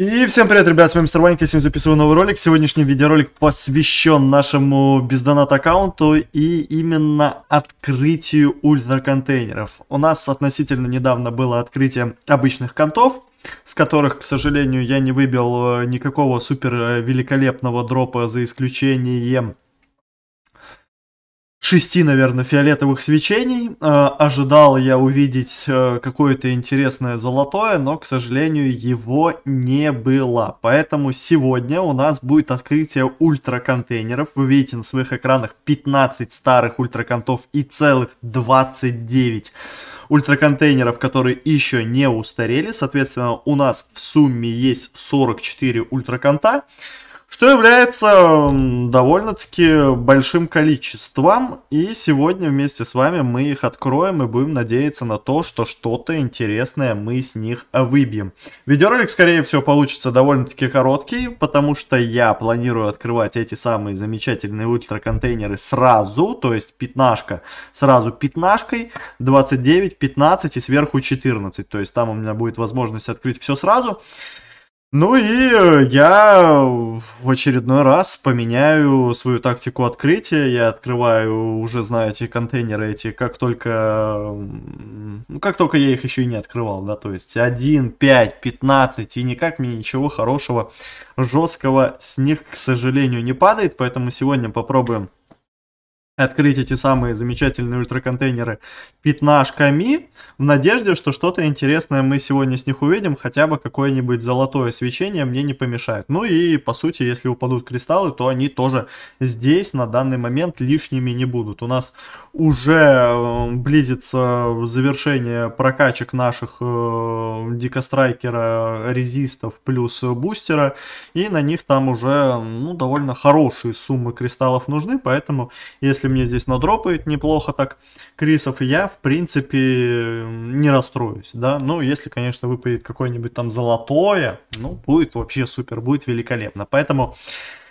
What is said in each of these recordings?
И всем привет, ребят, с вами Мистер Ванька, сегодня записываю новый ролик. Сегодняшний видеоролик посвящен нашему бездонат аккаунту и именно открытию ультраконтейнеров. У нас относительно недавно было открытие обычных контов, с которых, к сожалению, я не выбил э, никакого супер э, великолепного дропа за исключением шести, наверное, фиолетовых свечений. А, ожидал я увидеть э, какое-то интересное золотое, но, к сожалению, его не было. Поэтому сегодня у нас будет открытие ультраконтейнеров. Вы видите на своих экранах 15 старых ультраконтов и целых 29 ультраконтейнеров, которые еще не устарели. Соответственно, у нас в сумме есть 44 ультраконта. конта что является довольно-таки большим количеством. И сегодня вместе с вами мы их откроем и будем надеяться на то, что что-то интересное мы с них выбьем. Видеоролик, скорее всего, получится довольно-таки короткий, потому что я планирую открывать эти самые замечательные ультра-контейнеры сразу, то есть пятнашка сразу пятнашкой, 29, 15 и сверху 14. То есть там у меня будет возможность открыть все сразу. Сразу. Ну и э, я в очередной раз поменяю свою тактику открытия. Я открываю уже, знаете, контейнеры эти, как только... Ну, как только я их еще и не открывал, да, то есть 1, 5, 15, и никак мне ничего хорошего, жесткого с них, к сожалению, не падает, поэтому сегодня попробуем открыть эти самые замечательные ультраконтейнеры пятнашками в надежде, что что-то интересное мы сегодня с них увидим, хотя бы какое-нибудь золотое свечение мне не помешает. Ну и по сути, если упадут кристаллы, то они тоже здесь на данный момент лишними не будут. У нас уже э, близится завершение прокачек наших э, дикострайкера, резистов плюс бустера, и на них там уже ну, довольно хорошие суммы кристаллов нужны, поэтому если если мне здесь надропает неплохо так Крисов, я, в принципе, не расстроюсь, да. Ну, если, конечно, выпадет какое-нибудь там золотое, ну, будет вообще супер, будет великолепно. Поэтому...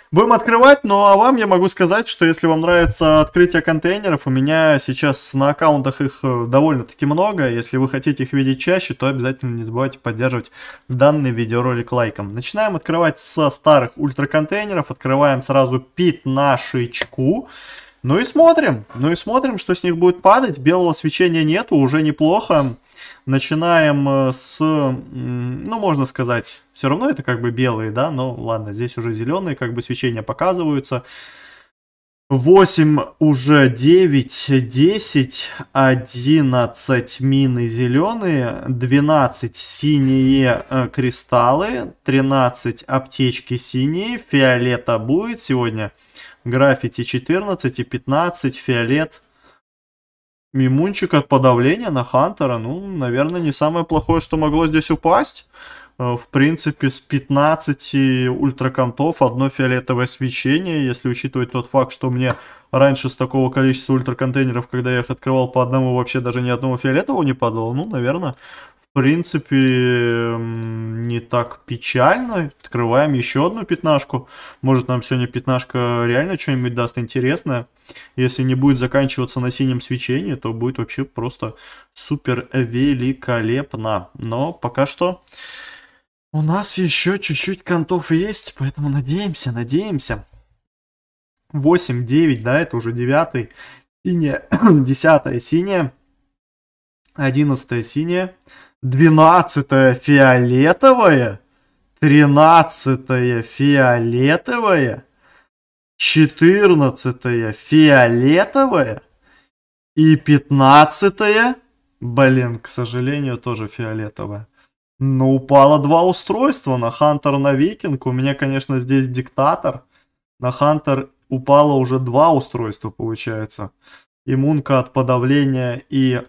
Будем открывать, ну а вам я могу сказать, что если вам нравится открытие контейнеров, у меня сейчас на аккаунтах их э, довольно-таки много. Если вы хотите их видеть чаще, то обязательно не забывайте поддерживать данный видеоролик лайком. Начинаем открывать со старых ультраконтейнеров, открываем сразу пятнашечку. контейнеров ну и смотрим, ну и смотрим, что с них будет падать. Белого свечения нету, уже неплохо. Начинаем э, с, ну можно сказать, все равно это как бы белые, да, но ладно, здесь уже зеленые как бы свечения показываются. 8, уже 9, 10, 11 мины зеленые, 12 синие э, кристаллы, 13 аптечки синие, фиолета будет сегодня Граффити 14 и 15, Фиолет. Мимунчик от подавления на Хантера. Ну, наверное, не самое плохое, что могло здесь упасть. Э, в принципе, с 15 ультракантов одно фиолетовое свечение, если учитывать тот факт, что мне раньше с такого количества ультраконтейнеров, когда я их открывал по одному, вообще даже ни одного фиолетового не падало. Ну, наверное, принципе, эм, не так печально. Открываем еще одну пятнашку. Может, нам сегодня пятнашка реально что-нибудь даст интересное. Если не будет заканчиваться на синем свечении, то будет вообще просто супер великолепно. Но пока что у нас еще чуть-чуть контов есть, поэтому надеемся, надеемся. 8, 9, да, это уже 9. Синяя, 10 синяя, 11 синяя. 12 фиолетовое, 13 фиолетовое, 14 фиолетовое и 15 блин, к сожалению, тоже фиолетовое. Но упало два устройства на Хантер на Викинг. У меня, конечно, здесь диктатор. На Хантер упало уже два устройства, получается. Иммунка от подавления и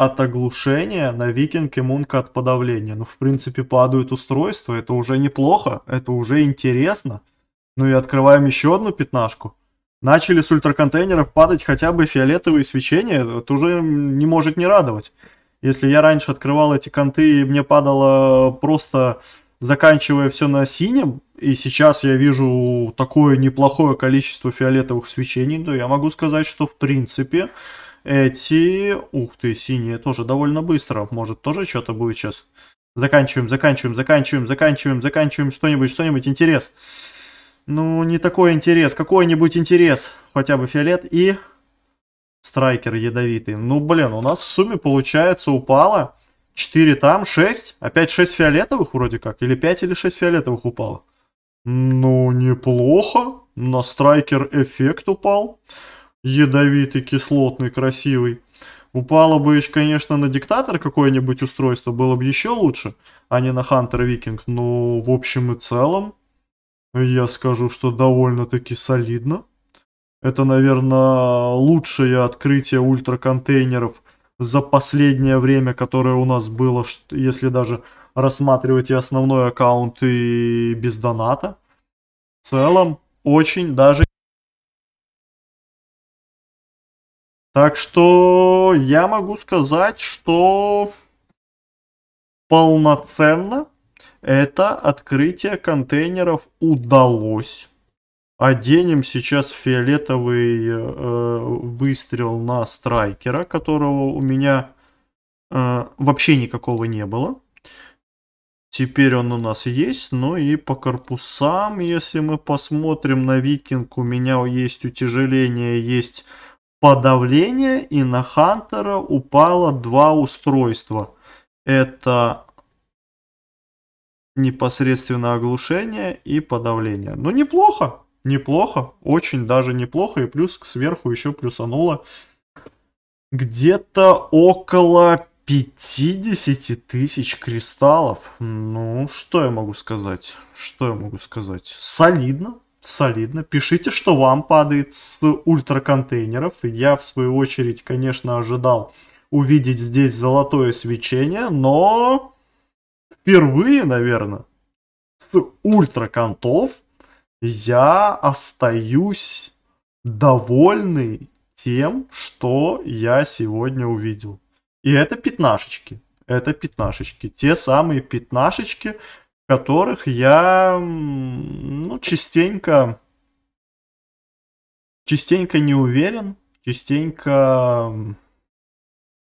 от оглушения на викинг и мунка от подавления. Ну, в принципе, падают устройства, это уже неплохо, это уже интересно. Ну и открываем еще одну пятнашку. Начали с ультраконтейнеров падать хотя бы фиолетовые свечения, это уже не может не радовать. Если я раньше открывал эти конты и мне падало просто заканчивая все на синем, и сейчас я вижу такое неплохое количество фиолетовых свечений, то я могу сказать, что в принципе эти... Ух ты, синие тоже довольно быстро. Может, тоже что-то будет сейчас. Заканчиваем, заканчиваем, заканчиваем, заканчиваем, заканчиваем. Что-нибудь, что-нибудь, интерес. Ну, не такой интерес. Какой-нибудь интерес. Хотя бы фиолет и... Страйкер ядовитый. Ну, блин, у нас в сумме, получается, упало 4 там, 6. Опять 6 фиолетовых вроде как. Или 5 или 6 фиолетовых упало. Ну, неплохо. На страйкер эффект упал. Ядовитый, кислотный, красивый. Упало бы, конечно, на диктатор какое-нибудь устройство, было бы еще лучше, а не на Хантер Викинг. Но в общем и целом, я скажу, что довольно-таки солидно. Это, наверное, лучшее открытие ультраконтейнеров за последнее время, которое у нас было, если даже рассматривать и основной аккаунт, и без доната. В целом, очень даже... Так что я могу сказать, что полноценно это открытие контейнеров удалось. Оденем сейчас фиолетовый э, выстрел на страйкера, которого у меня э, вообще никакого не было. Теперь он у нас есть. Ну и по корпусам, если мы посмотрим на викинг, у меня есть утяжеление, есть подавление. И на хантера упало два устройства. Это непосредственно оглушение и подавление. Ну неплохо неплохо, очень даже неплохо, и плюс к сверху еще плюсануло где-то около 50 тысяч кристаллов. Ну, что я могу сказать? Что я могу сказать? Солидно, солидно. Пишите, что вам падает с ультраконтейнеров. Я, в свою очередь, конечно, ожидал увидеть здесь золотое свечение, но впервые, наверное, с ультраконтов я остаюсь довольный тем, что я сегодня увидел. И это пятнашечки. Это пятнашечки. Те самые пятнашечки, которых я ну, частенько, частенько не уверен, частенько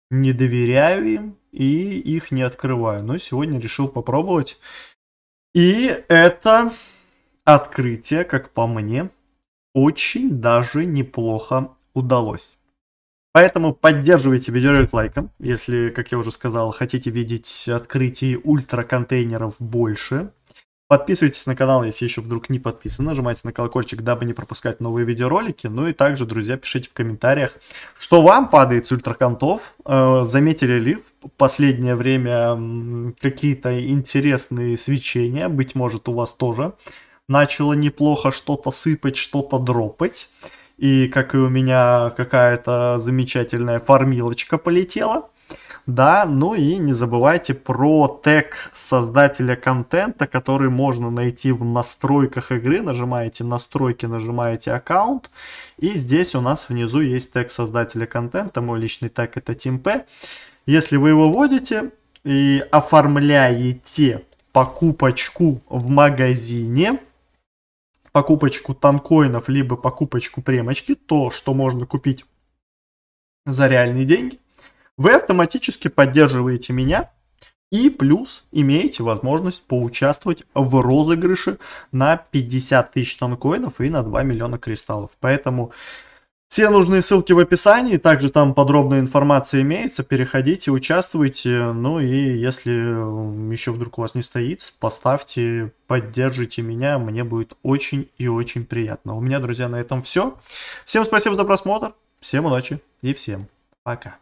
не доверяю им и их не открываю. Но сегодня решил попробовать. И это открытие, как по мне, очень даже неплохо удалось. Поэтому поддерживайте видеоролик лайком, если, как я уже сказал, хотите видеть открытий ультраконтейнеров больше. Подписывайтесь на канал, если еще вдруг не подписаны, нажимайте на колокольчик, дабы не пропускать новые видеоролики. Ну и также, друзья, пишите в комментариях, что вам падает с ультраконтов, э, заметили ли в последнее время какие-то интересные свечения, быть может у вас тоже начало неплохо что-то сыпать, что-то дропать. И как и у меня какая-то замечательная фармилочка полетела. Да, ну и не забывайте про тег создателя контента, который можно найти в настройках игры. Нажимаете настройки, нажимаете аккаунт. И здесь у нас внизу есть тег создателя контента. Мой личный тег это TeamP. Если вы его вводите и оформляете покупочку в магазине, покупочку танкоинов, либо покупочку премочки, то, что можно купить за реальные деньги, вы автоматически поддерживаете меня и плюс имеете возможность поучаствовать в розыгрыше на 50 тысяч танкоинов и на 2 миллиона кристаллов. Поэтому все нужные ссылки в описании, также там подробная информация имеется, переходите, участвуйте, ну и если еще вдруг у вас не стоит, поставьте, поддержите меня, мне будет очень и очень приятно. У меня, друзья, на этом все. Всем спасибо за просмотр, всем удачи и всем пока.